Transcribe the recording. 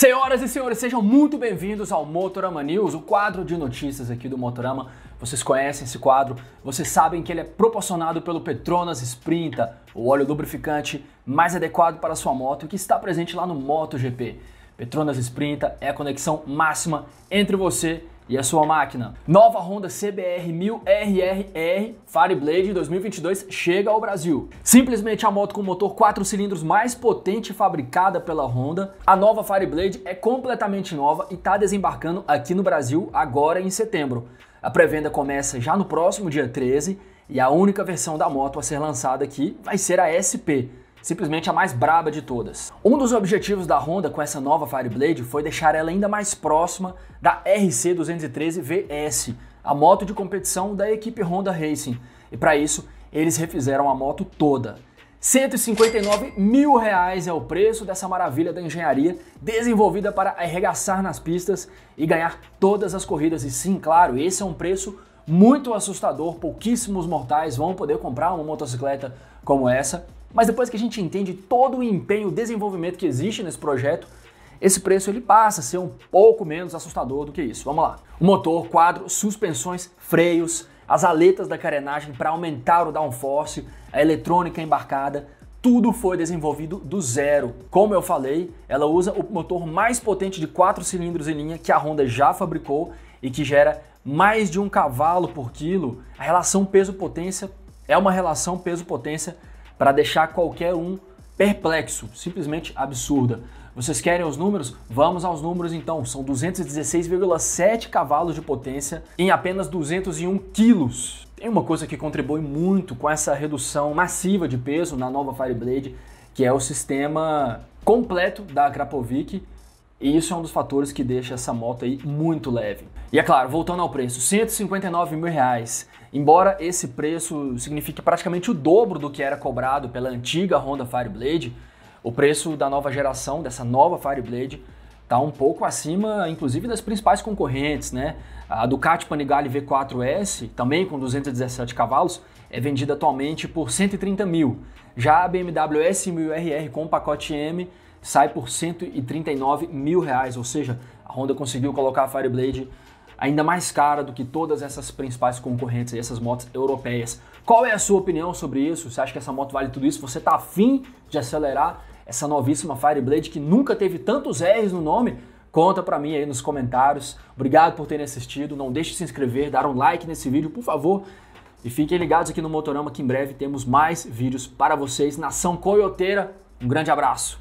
Senhoras e senhores, sejam muito bem-vindos ao Motorama News, o quadro de notícias aqui do Motorama. Vocês conhecem esse quadro, vocês sabem que ele é proporcionado pelo Petronas Sprinta, o óleo lubrificante mais adequado para sua moto que está presente lá no MotoGP. Petronas Sprinta é a conexão máxima entre você e e a sua máquina. Nova Honda CBR 1000 RRR Fireblade 2022 chega ao Brasil. Simplesmente a moto com motor 4 cilindros mais potente fabricada pela Honda. A nova Fireblade é completamente nova e está desembarcando aqui no Brasil agora em setembro. A pré-venda começa já no próximo dia 13 e a única versão da moto a ser lançada aqui vai ser a SP simplesmente a mais braba de todas. Um dos objetivos da Honda com essa nova Fireblade foi deixar ela ainda mais próxima da RC 213 VS, a moto de competição da equipe Honda Racing. E para isso, eles refizeram a moto toda. 159 mil reais é o preço dessa maravilha da engenharia desenvolvida para arregaçar nas pistas e ganhar todas as corridas. E sim, claro, esse é um preço muito assustador. Pouquíssimos mortais vão poder comprar uma motocicleta como essa. Mas depois que a gente entende todo o empenho, o desenvolvimento que existe nesse projeto, esse preço ele passa a ser um pouco menos assustador do que isso. Vamos lá. O motor, quadro, suspensões, freios, as aletas da carenagem para aumentar o downforce, a eletrônica embarcada, tudo foi desenvolvido do zero. Como eu falei, ela usa o motor mais potente de quatro cilindros em linha que a Honda já fabricou e que gera mais de um cavalo por quilo. A relação peso-potência é uma relação peso-potência para deixar qualquer um perplexo, simplesmente absurda. Vocês querem os números? Vamos aos números então. São 216,7 cavalos de potência em apenas 201 quilos. Tem uma coisa que contribui muito com essa redução massiva de peso na nova Fireblade, que é o sistema completo da Krapovic. E isso é um dos fatores que deixa essa moto aí muito leve. E é claro, voltando ao preço, 159 mil reais. Embora esse preço signifique praticamente o dobro do que era cobrado pela antiga Honda Fireblade, o preço da nova geração, dessa nova Fireblade, está um pouco acima, inclusive, das principais concorrentes. Né? A Ducati Panigale V4S, também com 217 cavalos, é vendida atualmente por 130 mil. Já a BMW S1000RR com pacote M sai por 139 mil reais, ou seja, a Honda conseguiu colocar a Fireblade ainda mais cara do que todas essas principais concorrentes, essas motos europeias. Qual é a sua opinião sobre isso? Você acha que essa moto vale tudo isso? Você está afim de acelerar essa novíssima Fireblade que nunca teve tantos R's no nome? Conta para mim aí nos comentários. Obrigado por terem assistido. Não deixe de se inscrever, dar um like nesse vídeo, por favor. E fiquem ligados aqui no Motorama que em breve temos mais vídeos para vocês. Nação Coyoteira, um grande abraço.